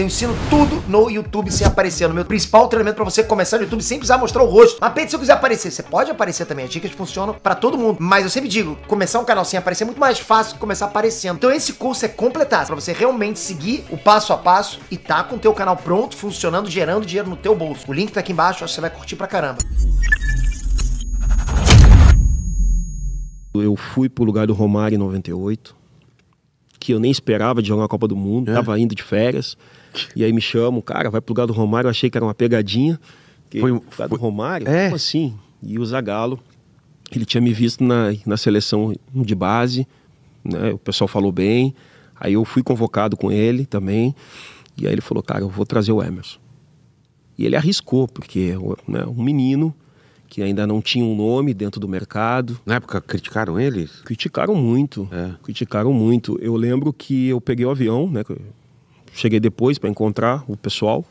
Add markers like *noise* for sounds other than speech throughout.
eu ensino tudo no YouTube sem aparecer. No meu principal treinamento para você começar no YouTube sem precisar mostrar o rosto. Mas se eu quiser aparecer. Você pode aparecer também. As dicas funcionam para todo mundo. Mas eu sempre digo, começar um canal sem aparecer é muito mais fácil que começar aparecendo. Então esse curso é completar para você realmente seguir o passo a passo e tá com o teu canal pronto, funcionando, gerando dinheiro no teu bolso. O link tá aqui embaixo, acho que você vai curtir pra caramba. Eu fui pro lugar do Romário em 98 que eu nem esperava de jogar uma Copa do Mundo, é. tava indo de férias. E aí me chamam, cara, vai pro lugar do Romário, eu achei que era uma pegadinha. Que, foi, lugar do Romário? É. Como assim? E o Zagallo, ele tinha me visto na, na seleção de base, né? O pessoal falou bem. Aí eu fui convocado com ele também. E aí ele falou, cara, eu vou trazer o Emerson. E ele arriscou, porque né, um menino que ainda não tinha um nome dentro do mercado. Na época, criticaram eles? Criticaram muito. É. Criticaram muito. Eu lembro que eu peguei o avião, né? Cheguei depois para encontrar o pessoal.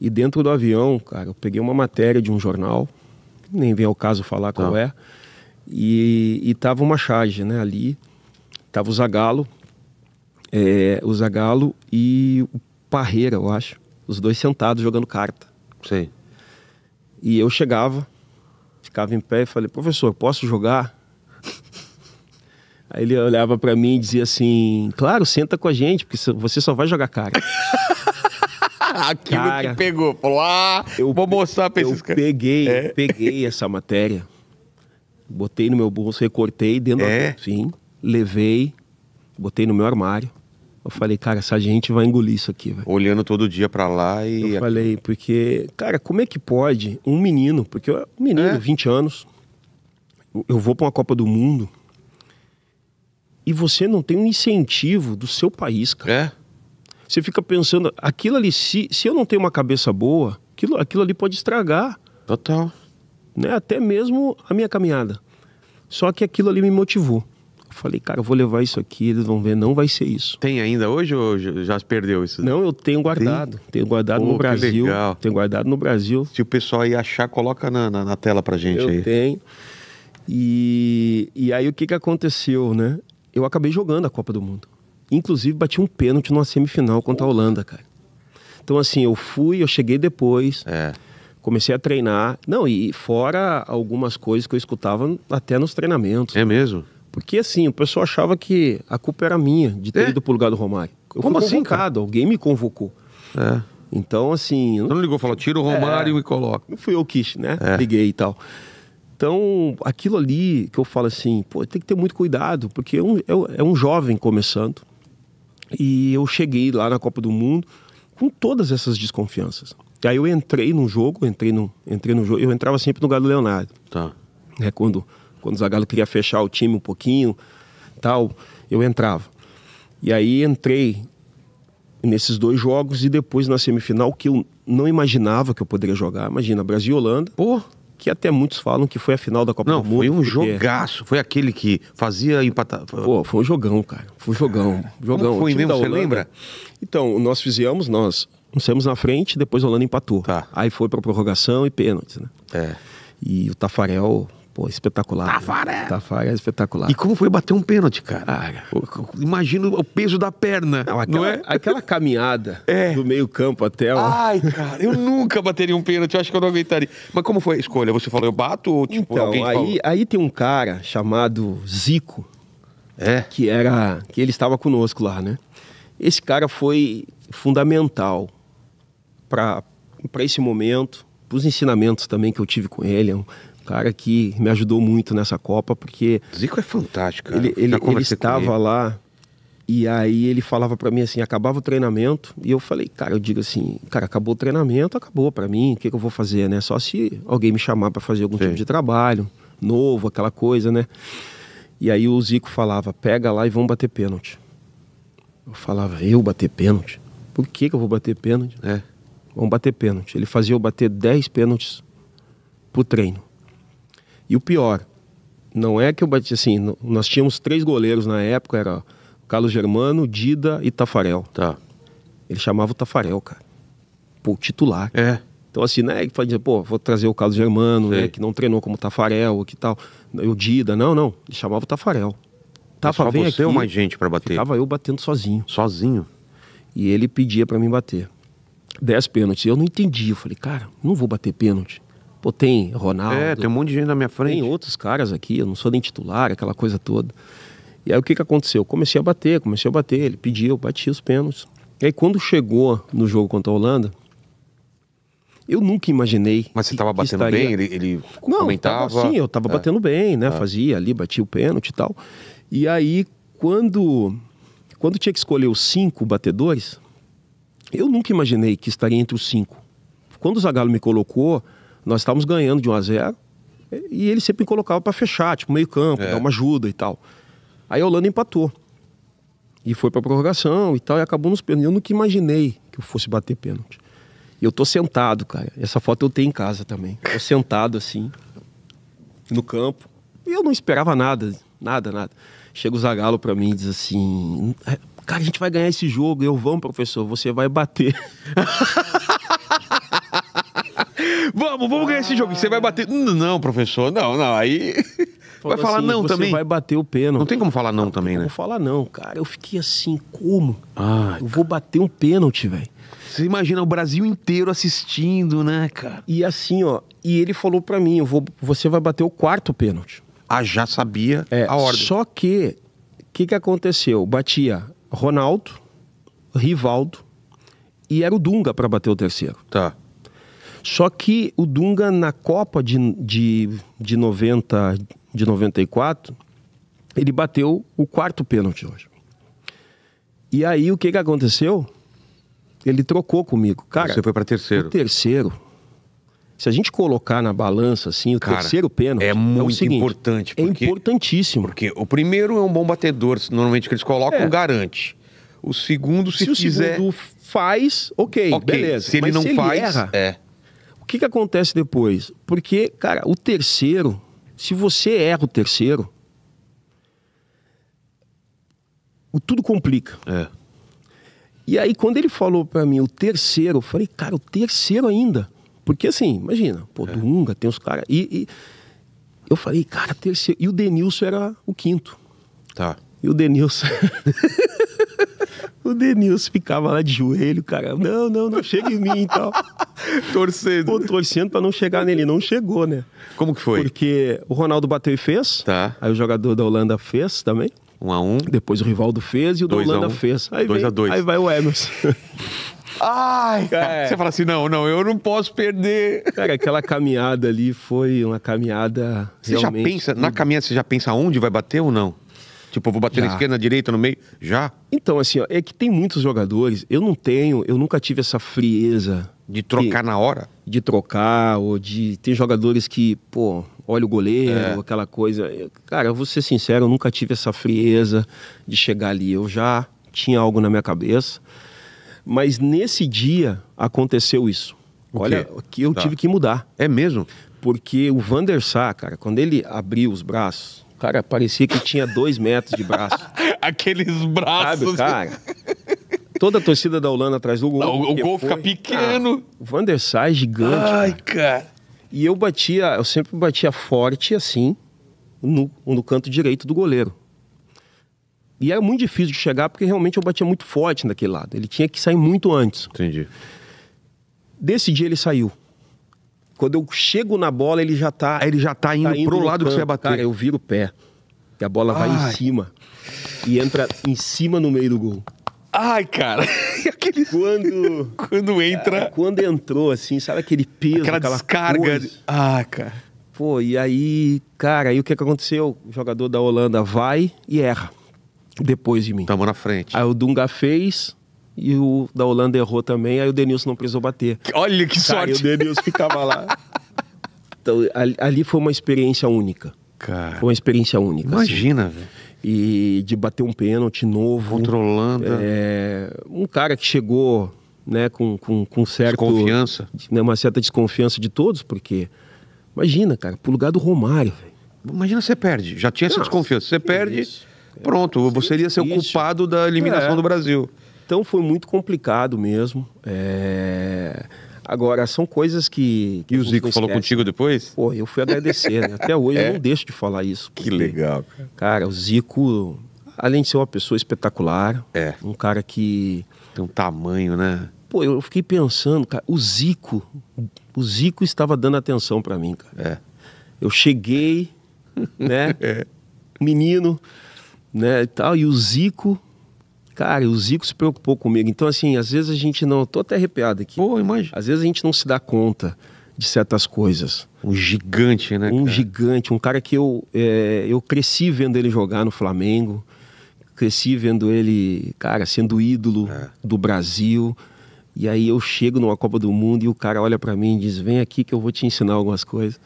E dentro do avião, cara, eu peguei uma matéria de um jornal, nem vem ao caso falar qual não. Tá. é. E, e tava uma charge, né? Ali tava o Zagalo, é, o Zagalo e o Parreira, eu acho. Os dois sentados jogando carta. Sei. E eu chegava, ficava em pé e falei, professor, posso jogar? Aí ele olhava para mim e dizia assim: Claro, senta com a gente, porque você só vai jogar cara. *laughs* Aquilo cara, que pegou, falou: Ah, eu vou mostrar pra esses caras. Peguei, é. peguei essa matéria, botei no meu bolso, recortei dentro é. da. Sim, levei, botei no meu armário. Eu falei, cara, essa gente vai engolir isso aqui. Olhando todo dia para lá e. Eu falei, porque, cara, como é que pode um menino, porque eu, um menino, é. 20 anos, eu vou para uma Copa do Mundo e você não tem um incentivo do seu país, cara. É. Você fica pensando, aquilo ali, se, se eu não tenho uma cabeça boa, aquilo, aquilo ali pode estragar. Total. Né? Até mesmo a minha caminhada. Só que aquilo ali me motivou. Falei, cara, vou levar isso aqui, eles vão ver, não vai ser isso. Tem ainda hoje ou já perdeu isso? Não, eu tenho guardado. Tem? Tenho guardado Pô, no Brasil. Legal. Tenho guardado no Brasil. Se o pessoal aí achar, coloca na, na, na tela pra gente eu aí. Tenho. E, e aí o que, que aconteceu, né? Eu acabei jogando a Copa do Mundo. Inclusive, bati um pênalti numa semifinal contra a Holanda, cara. Então, assim, eu fui, eu cheguei depois. É comecei a treinar. Não, e fora algumas coisas que eu escutava até nos treinamentos. É mesmo? Porque assim, o pessoal achava que a culpa era minha de ter é? ido pro lugar do Romário. Eu Como assim, cara? Alguém me convocou. É. Então, assim. Não... Você não ligou, falou, tira o é. Romário é, e coloca. Não fui eu que quis, né? É. Liguei e tal. Então, aquilo ali que eu falo assim, pô, tem que ter muito cuidado, porque é um, é, é um jovem começando. E eu cheguei lá na Copa do Mundo com todas essas desconfianças. E aí eu entrei no jogo, entrei no, entrei no jogo, eu entrava sempre no lugar do Leonardo. Tá. É, quando quando o Zagallo queria fechar o time um pouquinho, tal, eu entrava. E aí entrei nesses dois jogos e depois na semifinal que eu não imaginava que eu poderia jogar. Imagina, Brasil e Holanda. Pô, que até muitos falam que foi a final da Copa não, do Mundo. Não, foi um porque... jogaço. Foi aquele que fazia empatar. Pô, foi um jogão, cara. Foi um jogão. Cara, jogão. Foi mesmo, você lembra? Então, nós fizemos, nós fomos na frente, depois o Holanda empatou. Tá. Aí foi pra prorrogação e pênaltis, né? É. E o Tafarel Pô, espetacular. Tafarel. Né? Tafarel é espetacular. E como foi bater um pênalti, cara? Ah, imagina o peso da perna. Não, aquela, não é? aquela caminhada é. do meio-campo até lá. Ai, cara, eu nunca bateria um pênalti, eu acho que eu não aguentaria. Mas como foi a escolha? Você falou, eu bato ou tipo, então, alguém aí, falou? aí tem um cara chamado Zico. É. Que era. Que ele estava conosco lá, né? Esse cara foi fundamental para esse momento, para os ensinamentos também que eu tive com ele. É um cara que me ajudou muito nessa Copa, porque. Zico é fantástico, cara. Ele, ele, ele estava ele. lá e aí ele falava para mim assim: acabava o treinamento, e eu falei, cara, eu digo assim, cara, acabou o treinamento, acabou para mim, o que, que, eu vou fazer, né? Só se alguém me chamar para fazer algum Sim. tipo de trabalho novo, aquela coisa, né? E aí o Zico falava: pega lá e vamos bater pênalti. Eu falava: eu bater pênalti? Por que, que eu vou bater pênalti? É. Vamos bater pênalti. Ele fazia eu bater 10 pênaltis pro treino. E o pior, não é que eu bati assim, nós tínhamos três goleiros na época, era Carlos Germano, Dida e Tafarel. Tá. Ele chamava o Tafarel, cara. Pô, titular. É. Então, assim, né? Ele fazia, pô, vou trazer o Carlos Germano, Sei. né? Que não treinou como Tafarel, que tal. Eu Dida, não, não. Ele chamava o Tafarel. Tafa, só vem você aqui. ou mais gente para bater? Tava eu batendo sozinho. Sozinho? E ele pedia para mim bater. Dez pênaltis. Eu não entendi. Eu falei, cara, não vou bater pênalti. Pô, tem Ronaldo. É, tem um monte de gente na minha frente. Tem outros caras aqui, eu não sou nem titular, aquela coisa toda. E aí o que, que aconteceu? Eu comecei a bater, comecei a bater, ele pediu, eu bati os pênaltis. E aí quando chegou no jogo contra a Holanda, eu nunca imaginei. Mas você estava batendo estaria... bem? Ele, ele não, comentava? Tava, sim, eu estava é. batendo bem, né? É. Fazia ali, batia o pênalti e tal. E aí, quando, quando tinha que escolher os cinco batedores, eu nunca imaginei que estaria entre os cinco. Quando o Zagallo me colocou, nós estávamos ganhando de 1 a 0 e ele sempre me colocava para fechar, tipo meio campo, é. dar uma ajuda e tal. Aí a Holanda empatou. E foi para prorrogação e tal, e acabou nos pênaltis. Eu nunca imaginei que eu fosse bater pênalti. E eu tô sentado, cara. Essa foto eu tenho em casa também. Tô sentado assim, no campo. E eu não esperava nada, nada, nada. Chega o Zagalo para mim e diz assim: Cara, a gente vai ganhar esse jogo. Eu, vou professor, você vai bater. *laughs* Vamos, vamos ganhar esse jogo. Você vai bater. Não, professor, não, não. Aí. Falou *laughs* vai falar assim, não você também? Vai bater o pênalti. Não tem como falar não, não também, né? Não falar não, cara. Eu fiquei assim, como? Ah, eu vou bater um pênalti, velho. Você imagina o Brasil inteiro assistindo, né, cara? E assim, ó, e ele falou para mim, eu vou, você vai bater o quarto pênalti. Ah, já sabia é, a ordem. Só que o que que aconteceu? Batia Ronaldo, Rivaldo e era o Dunga para bater o terceiro. Tá. Só que o Dunga na Copa de, de, de 90, de 94, ele bateu o quarto pênalti hoje. E aí o que, que aconteceu? Ele trocou comigo. Cara, você foi para terceiro. terceiro. Se a gente colocar na balança assim, o Cara, terceiro pênalti é, é muito é seguinte, importante, é porque, é importantíssimo. Porque o primeiro é um bom batedor, normalmente que eles colocam é. garante. O segundo se, se fizer... o segundo faz, OK, okay. beleza. Se ele Mas não se faz, ele erra, é o que, que acontece depois? Porque, cara, o terceiro, se você erra o terceiro, o tudo complica. É. E aí, quando ele falou para mim o terceiro, eu falei, cara, o terceiro ainda. Porque assim, imagina, pô, é. tem os caras. E, e, eu falei, cara, terceiro. E o Denilson era o quinto. Tá. E o Denilson. *laughs* O Denilson ficava lá de joelho, cara. Não, não, não chega em mim e tal. *laughs* torcendo. Pô, torcendo pra não chegar nele. Não chegou, né? Como que foi? Porque o Ronaldo bateu e fez. Tá. Aí o jogador da Holanda fez também. Um a um. Depois o Rivaldo fez e o dois da Holanda um. fez. Aí dois vem, a dois. Aí vai o Emerson. *laughs* Ai, é. cara. Você fala assim, não, não, eu não posso perder. Cara, aquela caminhada ali foi uma caminhada. Você já pensa, na caminhada, você já pensa onde vai bater ou não? Tipo, vou bater já. na esquerda, na direita, no meio. Já? Então, assim, ó, é que tem muitos jogadores. Eu não tenho, eu nunca tive essa frieza. De trocar de, na hora? De trocar, ou de. Tem jogadores que, pô, olha o goleiro, é. aquela coisa. Cara, eu vou ser sincero, eu nunca tive essa frieza de chegar ali. Eu já tinha algo na minha cabeça. Mas nesse dia aconteceu isso. O olha, que eu tá. tive que mudar. É mesmo? Porque o Vander der cara, quando ele abriu os braços, Cara, parecia que tinha dois metros de braço. *laughs* Aqueles braços. Sabe, cara? Toda a torcida da Holanda atrás do gol. Não, o gol foi... fica pequeno. Ah, o Van der Sar é gigante. Ai, cara. cara. E eu batia, eu sempre batia forte assim, no, no canto direito do goleiro. E era muito difícil de chegar porque realmente eu batia muito forte naquele lado. Ele tinha que sair muito antes. Entendi. Desse dia ele saiu. Quando eu chego na bola, ele já tá. ele já tá indo, tá indo pro lado campo. que você ia bater. Cara, eu viro o pé. E a bola Ai. vai em cima. E entra em cima no meio do gol. Ai, cara. *laughs* aquele... Quando. quando entra. Cara, é, quando entrou, assim, sabe aquele peso, aquela, aquela descarga. Ah, cara. Pô, e aí, cara, aí o que, que aconteceu? O jogador da Holanda vai e erra. Depois de mim. Tamo na frente. Aí o Dunga fez, e o da Holanda errou também, aí o Denilson não precisou bater. Olha que sorte! o Denilson ficava lá. *laughs* Então, ali, ali, foi uma experiência única. Cara, foi uma experiência única. Assim. Imagina, assim. velho. E de bater um pênalti novo. Controlando. É, um cara que chegou né, com, com, com certo, desconfiança. Né, uma certa desconfiança de todos, porque imagina, cara, pro lugar do Romário. Imagina você perde. Já tinha essa Nossa, desconfiança. Você perde, pronto, é você iria ser o culpado da eliminação é. do Brasil. Então foi muito complicado mesmo. É... Agora, são coisas que. que e o Zico falou contigo depois? Pô, eu fui agradecer, né? Até hoje *laughs* é? eu não deixo de falar isso. Porque, que legal. Cara. o Zico, além de ser uma pessoa espetacular, é. um cara que. Tem um tamanho, né? Pô, eu fiquei pensando, cara, o Zico. O Zico estava dando atenção para mim, cara. É. Eu cheguei, né? *laughs* É. Menino, né? E tal, e o Zico Cara, o Zico se preocupou comigo. Então, assim, às vezes a gente não. tô até arrepiado aqui. Pô, imagina. Às vezes a gente não se dá conta de certas coisas. Um gigante, né? Um cara? gigante, um cara que eu, é, eu cresci vendo ele jogar no Flamengo, cresci vendo ele, cara, sendo ídolo é. do Brasil. E aí eu chego numa Copa do Mundo e o cara olha para mim e diz: Vem aqui que eu vou te ensinar algumas coisas.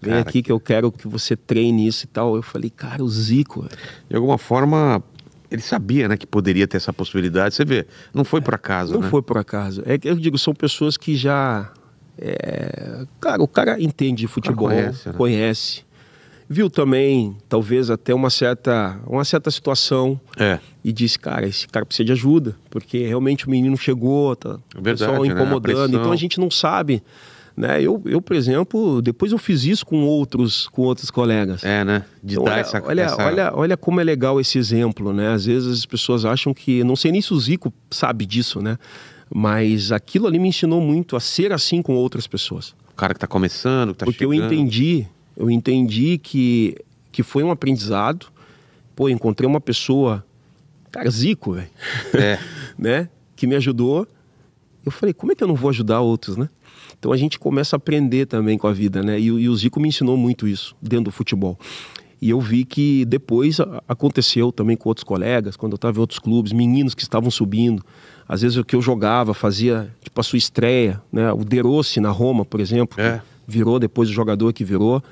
Vem cara, aqui que eu quero que você treine isso e tal. Eu falei, cara, o Zico. De alguma forma, ele sabia, né, que poderia ter essa possibilidade. Você vê, não foi é, por acaso, Não né? foi por acaso. É que eu digo, são pessoas que já... É... Cara, o cara entende de futebol, conhece, né? conhece. Viu também, talvez, até uma certa, uma certa situação. É. E disse, cara, esse cara precisa de ajuda. Porque realmente o menino chegou, tá, Verdade, o pessoal né? incomodando. então a gente não sabe né? Eu, eu, por exemplo, depois eu fiz isso com outros, com outros colegas. É, né? De então, dar olha, essa, olha, essa... Olha, olha como é legal esse exemplo, né? Às vezes as pessoas acham que... Não sei nem se o Zico sabe disso, né? Mas aquilo ali me ensinou muito a ser assim com outras pessoas. O cara que está começando, que tá Porque chegando. eu entendi, eu entendi que, que foi um aprendizado. Pô, encontrei uma pessoa, cara, Zico, velho. É. *laughs* né? Que me ajudou. Eu falei, como é que eu não vou ajudar outros, né? Então a gente começa a aprender também com a vida, né? E, e o Zico me ensinou muito isso dentro do futebol. E eu vi que depois aconteceu também com outros colegas, quando eu estava em outros clubes, meninos que estavam subindo. Às vezes o que eu jogava, fazia tipo a sua estreia, né? O Derossi na Roma, por exemplo, é. virou depois o jogador que virou.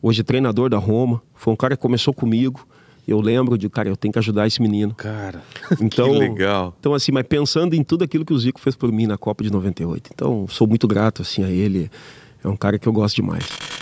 Hoje treinador da Roma, foi um cara que começou comigo eu lembro de, cara, eu tenho que ajudar esse menino. Cara, *laughs* então, que legal. Então, assim, mas pensando em tudo aquilo que o Zico fez por mim na Copa de 98. Então, sou muito grato, assim, a ele. É um cara que eu gosto demais.